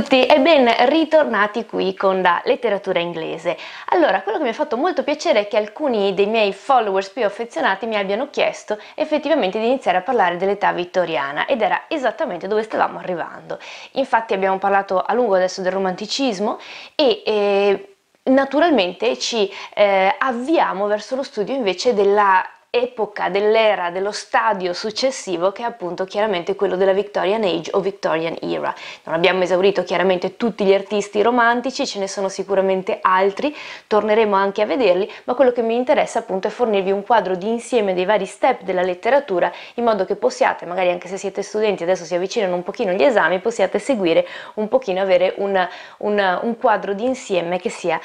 tutti e ben ritornati qui con la letteratura inglese. Allora, quello che mi ha fatto molto piacere è che alcuni dei miei followers più affezionati mi abbiano chiesto effettivamente di iniziare a parlare dell'età vittoriana ed era esattamente dove stavamo arrivando. Infatti abbiamo parlato a lungo adesso del romanticismo e... Eh, naturalmente ci eh, avviamo verso lo studio invece della epoca dell'era dello stadio successivo che è appunto chiaramente quello della Victorian Age o Victorian Era. Non abbiamo esaurito chiaramente tutti gli artisti romantici, ce ne sono sicuramente altri, torneremo anche a vederli, ma quello che mi interessa appunto è fornirvi un quadro di insieme dei vari step della letteratura in modo che possiate, magari anche se siete studenti adesso si avvicinano un pochino gli esami, possiate seguire un pochino, avere un, un, un quadro di insieme che sia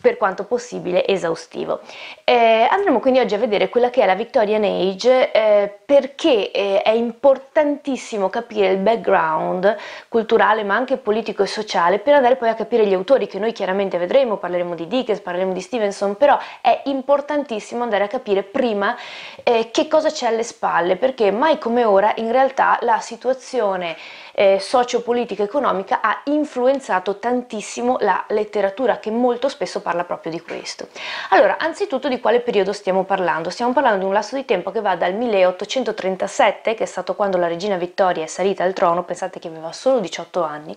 per quanto possibile esaustivo. Eh, andremo quindi oggi a vedere quella che è la Victorian Age eh, perché eh, è importantissimo capire il background culturale ma anche politico e sociale per andare poi a capire gli autori che noi chiaramente vedremo, parleremo di Dickens, parleremo di Stevenson, però è importantissimo andare a capire prima eh, che cosa c'è alle spalle perché mai come ora in realtà la situazione eh, sociopolitica economica ha influenzato tantissimo la letteratura che molto spesso parla proprio di questo. Allora, anzitutto di quale periodo stiamo parlando? Stiamo parlando di un lasso di tempo che va dal 1837, che è stato quando la regina Vittoria è salita al trono, pensate che aveva solo 18 anni,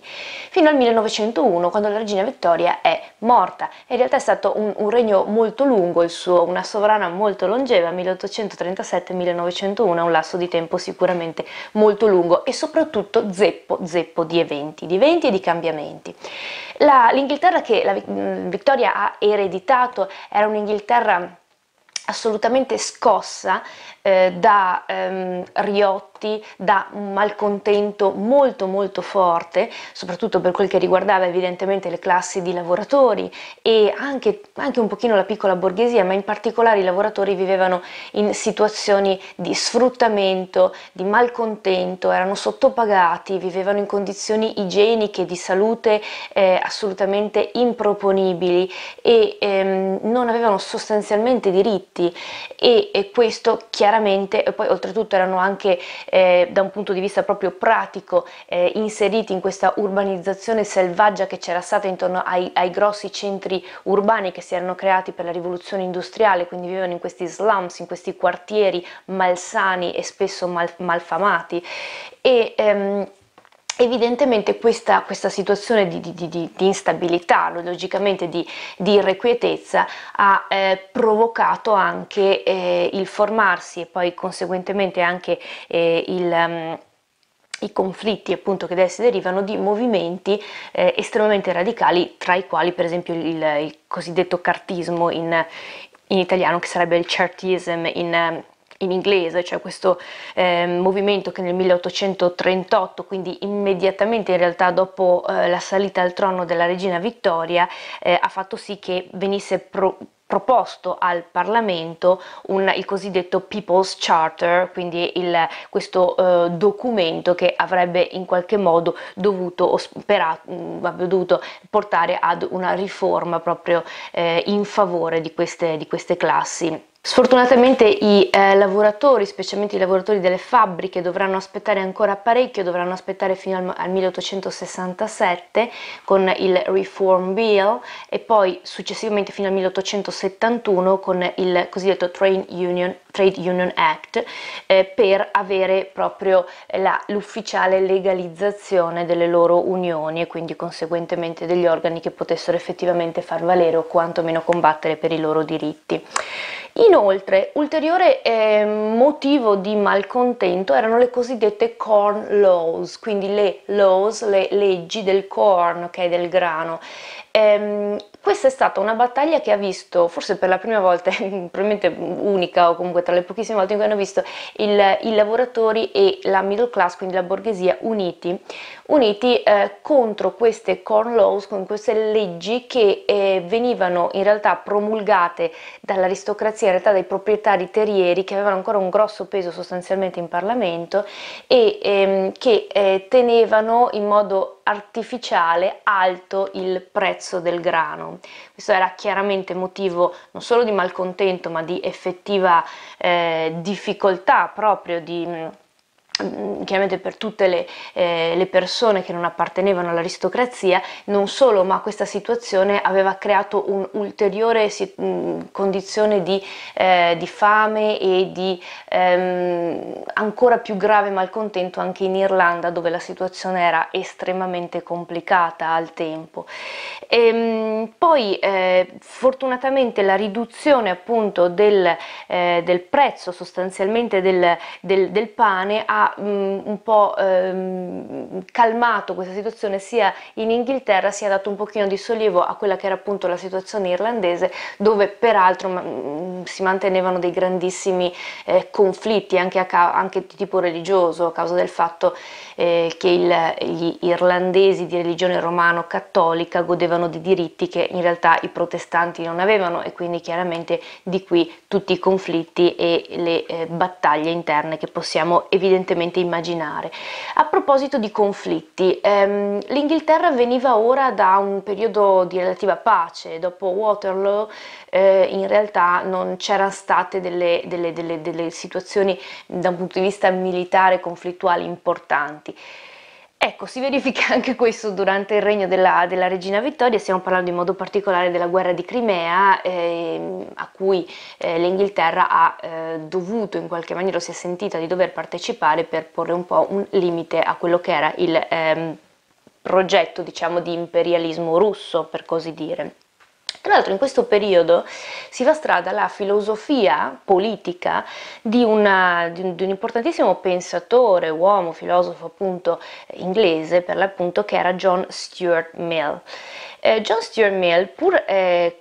fino al 1901, quando la regina Vittoria è morta. In realtà è stato un, un regno molto lungo il suo, una sovrana molto longeva, 1837-1901 è un lasso di tempo sicuramente molto lungo e soprattutto zero zeppo, zeppo di eventi, di eventi e di cambiamenti. La, L'Inghilterra che la Vittoria mm, ha ereditato era un'Inghilterra assolutamente scossa eh, da ehm, Riot travolti da un malcontento molto molto forte, soprattutto per quel che riguardava evidentemente le classi di lavoratori e anche, anche un pochino la piccola borghesia, ma in particolare i lavoratori vivevano in situazioni di sfruttamento, di malcontento, erano sottopagati, vivevano in condizioni igieniche, di salute eh, assolutamente improponibili e ehm, non avevano sostanzialmente diritti e, e questo chiaramente, e poi oltretutto erano anche eh, da un punto di vista proprio pratico eh, inseriti in questa urbanizzazione selvaggia che c'era stata intorno ai, ai, grossi centri urbani che si erano creati per la rivoluzione industriale, quindi vivevano in questi slums, in questi quartieri malsani e spesso mal, malfamati. E, ehm, Evidentemente questa, questa situazione di, di, di, di, instabilità, logicamente di, irrequietezza, ha eh, provocato anche eh, il formarsi e poi conseguentemente anche eh, il... Um, i conflitti appunto che da essi derivano di movimenti eh, estremamente radicali tra i quali per esempio il, il cosiddetto cartismo in, in, italiano che sarebbe il chartism in, in inglese, cioè questo eh, movimento che nel 1838, quindi immediatamente in realtà dopo eh, la salita al trono della regina Vittoria, eh, ha fatto sì che venisse pro proposto al Parlamento un, il cosiddetto People's Charter, quindi il, questo eh, documento che avrebbe in qualche modo dovuto, sperato, mh, dovuto portare ad una riforma proprio eh, in favore di queste, di queste classi Sfortunatamente i eh, lavoratori, specialmente i lavoratori delle fabbriche, dovranno aspettare ancora parecchio, dovranno aspettare fino al, al 1867 con il Reform Bill e poi successivamente fino al 1871 con il cosiddetto Train Union Trade Union Act eh, per avere proprio la, l'ufficiale legalizzazione delle loro unioni e quindi conseguentemente degli organi che potessero effettivamente far valere o quantomeno combattere per i loro diritti. Inoltre, ulteriore eh, motivo di malcontento erano le cosiddette corn laws, quindi le laws, le leggi del corn, okay, del grano. Ehm, questa è stata una battaglia che ha visto, forse per la prima volta, probabilmente unica o comunque tra le pochissime volte in cui hanno visto i lavoratori e la middle class, quindi la borghesia, uniti, uniti eh, contro queste corn laws, con queste leggi che eh, venivano in realtà promulgate dall'aristocrazia, in realtà dai proprietari terrieri che avevano ancora un grosso peso sostanzialmente in Parlamento e ehm, che eh, tenevano in modo artificiale alto il prezzo del grano. Questo era chiaramente motivo non solo di malcontento ma di effettiva eh, difficoltà proprio di Mm, chiaramente per tutte le, eh, le, persone che non appartenevano all'aristocrazia, non solo, ma questa situazione aveva creato un'ulteriore si- mm, condizione di, eh, di, fame e di ehm, ancora più grave malcontento anche in Irlanda, dove la situazione era estremamente complicata al tempo. E, ehm, poi eh, fortunatamente la riduzione appunto del, eh, del prezzo sostanzialmente del, del, del pane ha ha un po' um, calmato questa situazione sia in Inghilterra sia dato un pochino di sollievo a quella che era appunto la situazione irlandese dove peraltro ma, si mantenevano dei grandissimi eh, conflitti anche, anche, di tipo religioso a causa del fatto eh, che il, gli irlandesi di religione romano-cattolica godevano di diritti che in realtà i protestanti non avevano e quindi chiaramente di qui tutti i conflitti e le eh, battaglie interne che possiamo evidentemente fortemente immaginare. A proposito di conflitti, ehm, l'Inghilterra veniva ora da un periodo di relativa pace, dopo Waterloo eh, in realtà non c'erano state delle, delle, delle, delle situazioni da un punto di vista militare conflittuali importanti. Ecco, si verifica anche questo durante il regno della, della, regina Vittoria, stiamo parlando in modo particolare della guerra di Crimea eh, a cui eh, l'Inghilterra ha eh, dovuto in qualche maniera, si è sentita di dover partecipare per porre un po' un limite a quello che era il ehm, progetto diciamo di imperialismo russo per così dire. Tra l'altro in questo periodo si fa strada la filosofia politica di, una, di, un, di un importantissimo pensatore, uomo, filosofo appunto inglese per l'appunto che era John Stuart Mill. Eh, John Stuart Mill, pur eh,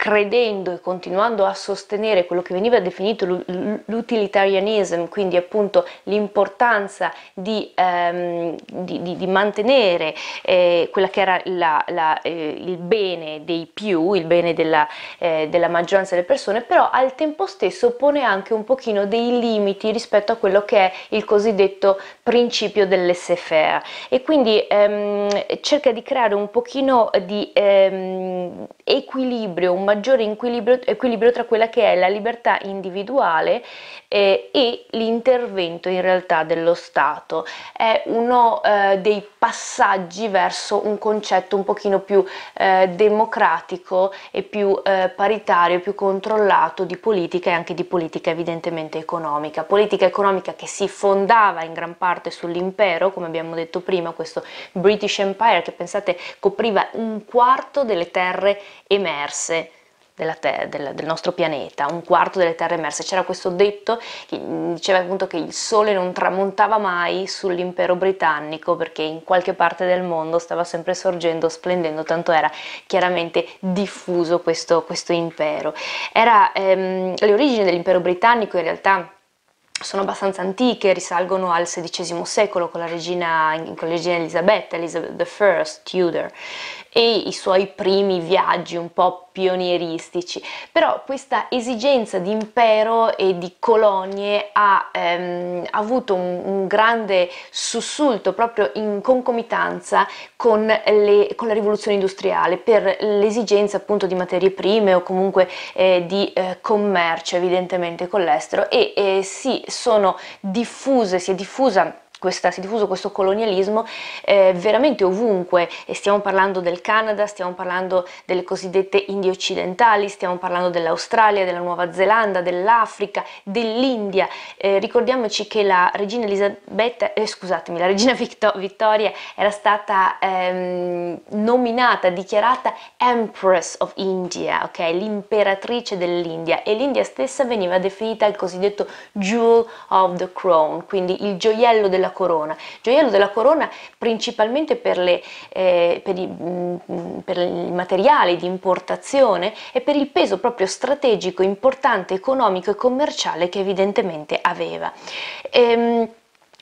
credendo e continuando a sostenere quello che veniva definito l'utilitarianism, quindi appunto l'importanza di, ehm, di, di, di, mantenere eh, quella che era la, la, eh, il bene dei più, il bene della, eh, della, maggioranza delle persone, però al tempo stesso pone anche un pochino dei limiti rispetto a quello che è il cosiddetto principio del e quindi ehm, cerca di creare un pochino di... Ehm, equilibrio, un maggiore equilibrio, equilibrio tra quella che è la libertà individuale eh, e l'intervento in realtà dello Stato. È uno eh, dei passaggi verso un concetto un pochino più eh, democratico e più eh, paritario, più controllato di politica e anche di politica evidentemente economica. Politica economica che si fondava in gran parte sull'impero, come abbiamo detto prima, questo British Empire che pensate copriva un quarto delle terre emerse della terra, del, del, nostro pianeta, un quarto delle terre emerse. C'era questo detto che mm, diceva appunto che il sole non tramontava mai sull'impero britannico perché in qualche parte del mondo stava sempre sorgendo, splendendo, tanto era chiaramente diffuso questo, questo impero. Era, ehm, le origini dell'impero britannico in realtà sono abbastanza antiche, risalgono al XVI secolo con la regina, con la regina Elisabetta, Elizabeth I, Tudor, e i suoi primi viaggi un po' pionieristici, però questa esigenza di impero e di colonie ha ehm, avuto un, un, grande sussulto proprio in concomitanza con, le, con, la rivoluzione industriale per l'esigenza appunto di materie prime o comunque eh, di eh, commercio evidentemente con l'estero e eh, si sono diffuse, si è diffusa questa, si è diffuso questo colonialismo eh, veramente ovunque e stiamo parlando del Canada, stiamo parlando delle cosiddette Indie occidentali, stiamo parlando dell'Australia, della Nuova Zelanda, dell'Africa, dell'India. Eh, ricordiamoci che la regina Elisabetta, eh, scusatemi, la regina Victor Vittoria era stata ehm, nominata, dichiarata Empress of India, ok? L'imperatrice dell'India e l'India stessa veniva definita il cosiddetto Jewel of the Crown, quindi il gioiello della della corona. Gioiello della corona principalmente per, le, eh, per, i, mm, per i materiali di importazione e per il peso proprio strategico, importante, economico e commerciale che evidentemente aveva. Ehm,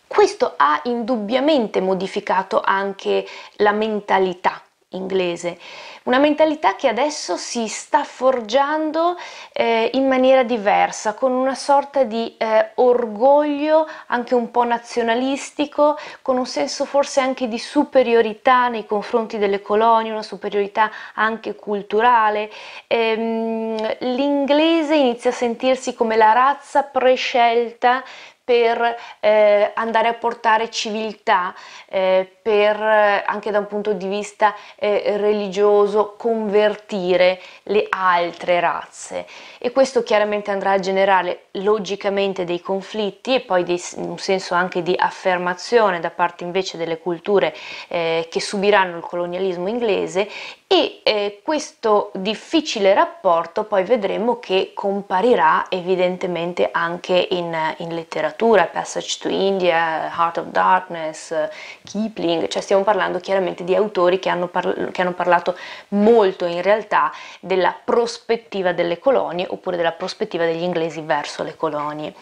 questo ha indubbiamente modificato anche la mentalità inglese, una mentalità che adesso si sta forgiando eh, in maniera diversa, con una sorta di eh, orgoglio anche un po' nazionalistico, con un senso forse anche di superiorità nei confronti delle colonie, una superiorità anche culturale. Ehm, l'inglese inizia a sentirsi come la razza prescelta per eh, andare a portare civiltà, eh, per eh, anche da un punto di vista eh, religioso convertire le altre razze e questo chiaramente andrà a generare logicamente dei conflitti e poi dei, un senso anche di affermazione da parte invece delle culture eh, che subiranno il colonialismo inglese e eh, questo difficile rapporto poi vedremo che comparirà evidentemente anche in, in, letteratura, Passage to India, Heart of Darkness, Kipling, cioè stiamo parlando chiaramente di autori che hanno, parla che hanno parlato molto in realtà della prospettiva delle colonie oppure della prospettiva degli inglesi verso le colonie.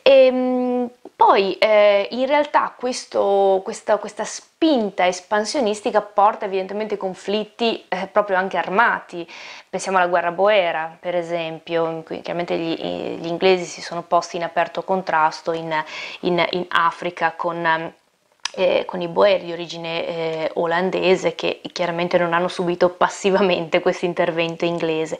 E, ehm, poi eh, in realtà questo, questa, questa spinta espansionistica porta evidentemente conflitti eh, proprio anche armati. Pensiamo alla guerra boera, per esempio, in cui chiaramente gli, gli inglesi si sono posti in aperto contrasto in, in, in Africa con... Eh, eh, con i Boer di origine eh, olandese che chiaramente non hanno subito passivamente questo intervento inglese.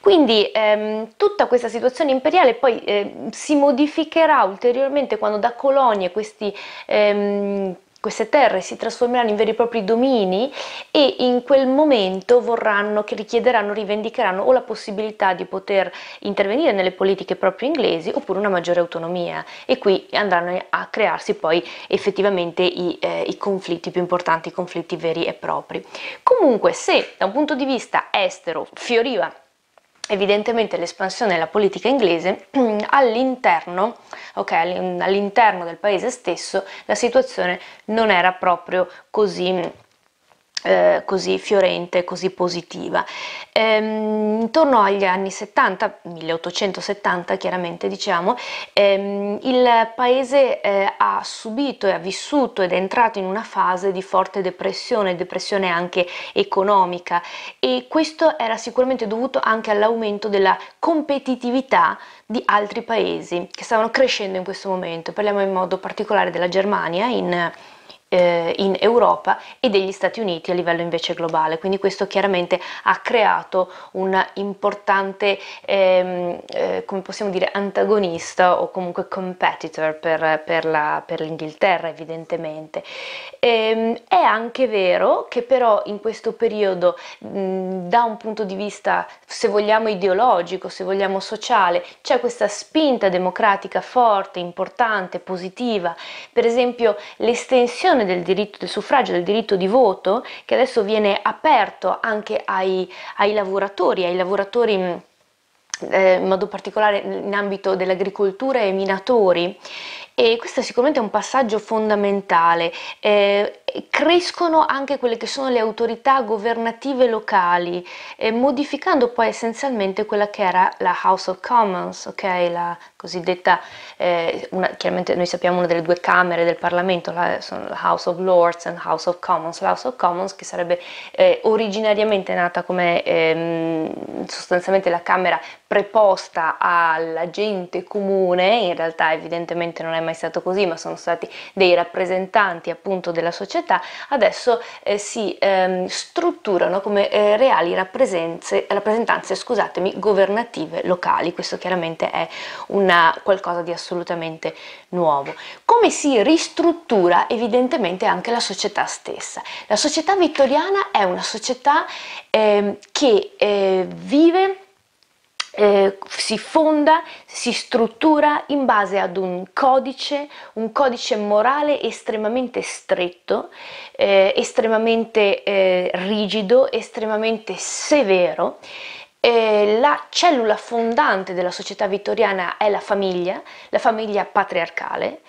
Quindi ehm, tutta questa situazione imperiale poi eh, si modificherà ulteriormente quando da colonie questi ehm, queste terre si trasformeranno in veri e propri domini e in quel momento vorranno, che richiederanno, rivendicheranno o la possibilità di poter intervenire nelle politiche proprio inglesi oppure una maggiore autonomia e qui andranno a crearsi poi effettivamente i, eh, i conflitti più importanti, i conflitti veri e propri. Comunque se da un punto di vista estero fioriva evidentemente l'espansione della politica inglese all'interno, okay, all del paese stesso la situazione non era proprio così eh, così fiorente, così positiva. Ehm, intorno agli anni 70, 1870 chiaramente diciamo, ehm, il paese eh, ha subito e ha vissuto ed è entrato in una fase di forte depressione, depressione anche economica e questo era sicuramente dovuto anche all'aumento della competitività di altri paesi che stavano crescendo in questo momento, parliamo in modo particolare della Germania in eh, in Europa e degli Stati Uniti a livello invece globale, quindi questo chiaramente ha creato un importante, ehm, eh, come possiamo dire, antagonista o comunque competitor per, per l'Inghilterra evidentemente. Ehm, è anche vero che però in questo periodo mh, da un punto di vista, se vogliamo, ideologico, se vogliamo sociale, c'è questa spinta democratica forte, importante, positiva, per esempio l'estensione questione del diritto del suffragio, del diritto di voto, che adesso viene aperto anche ai, ai lavoratori, ai lavoratori mm, eh, in modo particolare in ambito dell'agricoltura e minatori e questo è sicuramente un passaggio fondamentale. Eh, crescono anche quelle che sono le autorità governative locali, eh, modificando poi essenzialmente quella che era la House of Commons, okay? la cosiddetta, eh, una, chiaramente noi sappiamo una delle due camere del Parlamento, la, sono la House of Lords e la House of Commons, la House of Commons che sarebbe eh, originariamente nata come ehm, sostanzialmente la Camera preposta alla gente comune, in realtà evidentemente non è mai mai stato così, ma sono stati dei rappresentanti appunto della società, adesso eh, si ehm, strutturano come eh, reali rappresentanze scusatemi, governative locali. Questo chiaramente è una, qualcosa di assolutamente nuovo. Come si ristruttura evidentemente anche la società stessa. La società vittoriana è una società ehm, che eh, vive eh, si fonda, si struttura in base ad un codice, un codice morale estremamente stretto, eh, estremamente eh, rigido, estremamente severo. Eh, la cellula fondante della società vittoriana è la famiglia, la famiglia patriarcale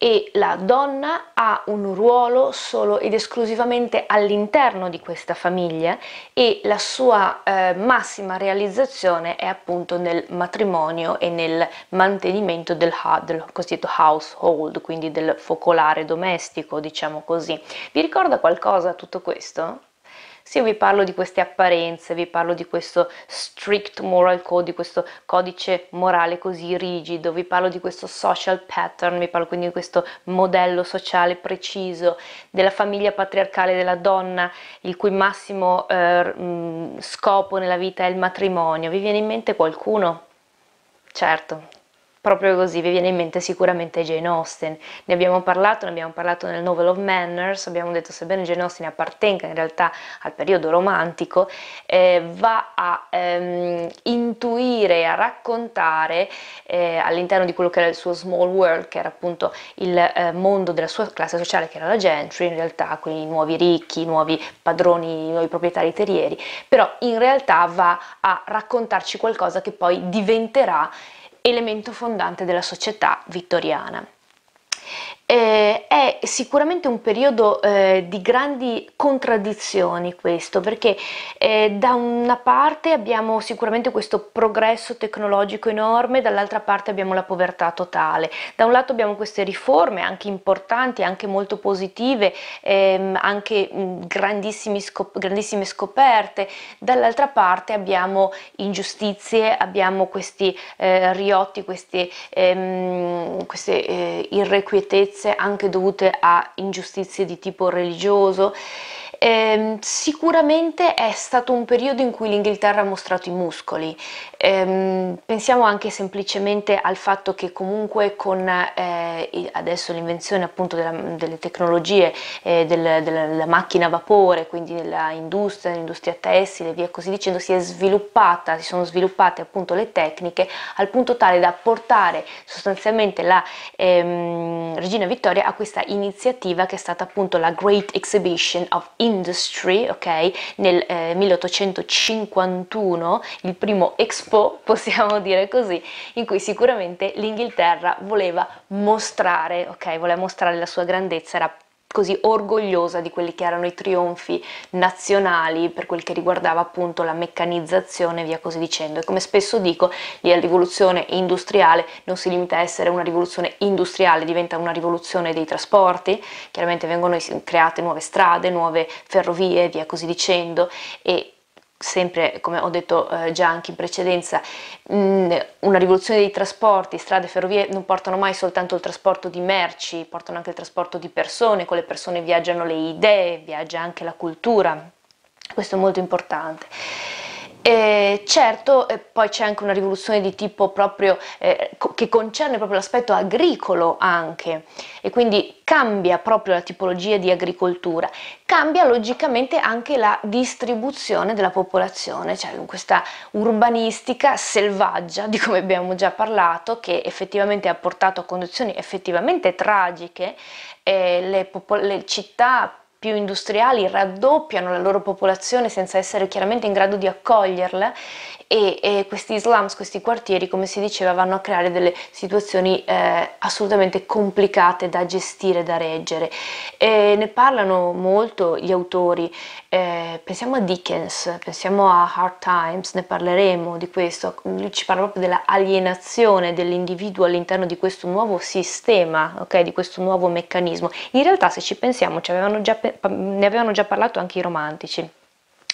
e la donna ha un ruolo solo ed esclusivamente all'interno di questa famiglia e la sua eh, massima realizzazione è appunto nel matrimonio e nel mantenimento del, del cosiddetto household, quindi del focolare domestico, diciamo così. Vi ricorda qualcosa tutto questo? se io vi parlo di queste apparenze, vi parlo di questo strict moral code, di questo codice morale così rigido, vi parlo di questo social pattern, vi parlo quindi di questo modello sociale preciso, della famiglia patriarcale della donna, il cui massimo eh, mm, scopo nella vita è il matrimonio, vi viene in mente qualcuno? Certo, Proprio così, vi viene in mente sicuramente Jane Austen. Ne abbiamo parlato, ne abbiamo parlato nel Novel of Manners, abbiamo detto sebbene Jane Austen appartenga in realtà al periodo romantico, eh, va a ehm, intuire, a raccontare eh, all'interno di quello che era il suo small world, che era appunto il eh, mondo della sua classe sociale, che era la gentry in realtà, quindi i nuovi ricchi, i nuovi padroni, i nuovi proprietari terrieri, però in realtà va a raccontarci qualcosa che poi diventerà elemento fondante della società vittoriana. Eh, è sicuramente un periodo eh, di grandi contraddizioni questo, perché eh, da una parte abbiamo sicuramente questo progresso tecnologico enorme, dall'altra parte abbiamo la povertà totale. Da un lato abbiamo queste riforme anche importanti, anche molto positive, ehm, anche scop grandissime scoperte, dall'altra parte abbiamo ingiustizie, abbiamo questi eh, riotti, queste, ehm, queste eh, irrequietezze incertezze anche dovute a ingiustizie di tipo religioso Ehm, sicuramente è stato un periodo in cui l'Inghilterra ha mostrato i muscoli. Ehm, pensiamo anche semplicemente al fatto che comunque con eh, adesso l'invenzione appunto della, delle tecnologie, eh, del, della macchina a vapore, quindi dell'industria, dell'industria tessile e via così dicendo, si è sviluppata, si sono sviluppate appunto le tecniche al punto tale da portare sostanzialmente la ehm, Regina Vittoria a questa iniziativa che è stata appunto la Great Exhibition of India Industry, ok? Nel eh, 1851, il primo Expo, possiamo dire così, in cui sicuramente l'Inghilterra voleva mostrare, ok? Voleva mostrare la sua grandezza, era così orgogliosa di quelli che erano i trionfi nazionali per quel che riguardava appunto la meccanizzazione e via così dicendo e come spesso dico la rivoluzione industriale non si limita a essere una rivoluzione industriale diventa una rivoluzione dei trasporti chiaramente vengono create nuove strade nuove ferrovie via così dicendo e sempre come ho detto eh, già anche in precedenza mh, mm, una rivoluzione dei trasporti strade e ferrovie non portano mai soltanto il trasporto di merci portano anche il trasporto di persone con le persone viaggiano le idee viaggia anche la cultura questo è molto importante eh, certo, eh, poi c'è anche una rivoluzione di tipo proprio eh, co che concerne proprio l'aspetto agricolo anche e quindi cambia proprio la tipologia di agricoltura, cambia logicamente anche la distribuzione della popolazione, cioè questa urbanistica selvaggia di come abbiamo già parlato che effettivamente ha portato a condizioni effettivamente tragiche le, le città più industriali raddoppiano la loro popolazione senza essere chiaramente in grado di accoglierla e, e questi slums, questi quartieri, come si diceva, vanno a creare delle situazioni eh, assolutamente complicate da gestire, da reggere. E ne parlano molto gli autori, eh, pensiamo a Dickens, pensiamo a Hard Times, ne parleremo di questo, lui ci parla proprio della alienazione dell'individuo all'interno di questo nuovo sistema, okay? di questo nuovo meccanismo. In realtà se ci pensiamo, ci avevano già pensato ne avevano già parlato anche i romantici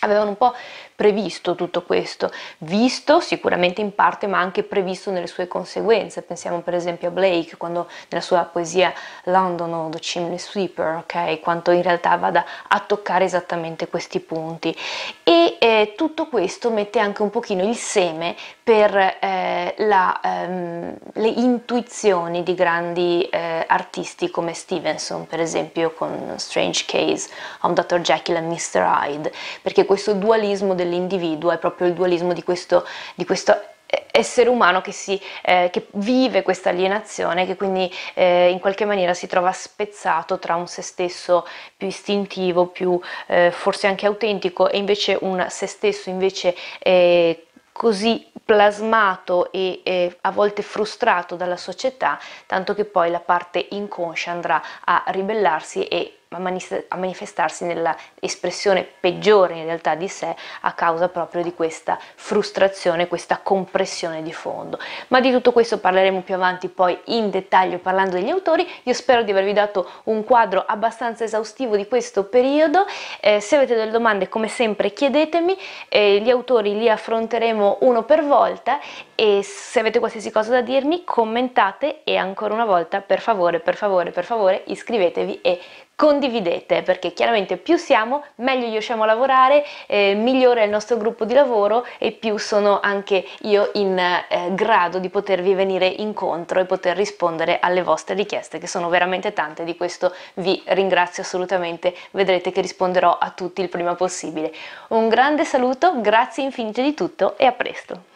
avevano un po' previsto tutto questo, visto sicuramente in parte ma anche previsto nelle sue conseguenze, pensiamo per esempio a Blake quando nella sua poesia London o The Chimney Sweeper, okay? quanto in realtà vada a toccare esattamente questi punti e eh, tutto questo mette anche un pochino il seme per eh, la, ehm, le intuizioni di grandi eh, artisti come Stevenson, per esempio con Strange Case, a un Dr. Jekyll e Mr. Hyde, perché questo dualismo dell'individuo è proprio il dualismo di questo, di questo eh, essere umano che, si, eh, che vive questa alienazione, che quindi eh, in qualche maniera si trova spezzato tra un se stesso più istintivo, più eh, forse anche autentico e invece un se stesso invece eh, così plasmato e eh, a volte frustrato dalla società, tanto che poi la parte inconscia andrà a ribellarsi e a, manif- a manifestarsi nell'espressione peggiore in realtà di sé a causa proprio di questa frustrazione, questa compressione di fondo. Ma di tutto questo parleremo più avanti poi in dettaglio parlando degli autori. Io spero di avervi dato un quadro abbastanza esaustivo di questo periodo. Eh, se avete delle domande, come sempre, chiedetemi, eh, gli autori li affronteremo uno per volta e se avete qualsiasi cosa da dirmi, commentate e ancora una volta, per favore, per favore, per favore, iscrivetevi e condividete perché chiaramente più siamo meglio riusciamo a lavorare eh, migliore è il nostro gruppo di lavoro e più sono anche io in eh, grado di potervi venire incontro e poter rispondere alle vostre richieste che sono veramente tante di questo vi ringrazio assolutamente vedrete che risponderò a tutti il prima possibile un grande saluto grazie infinite di tutto e a presto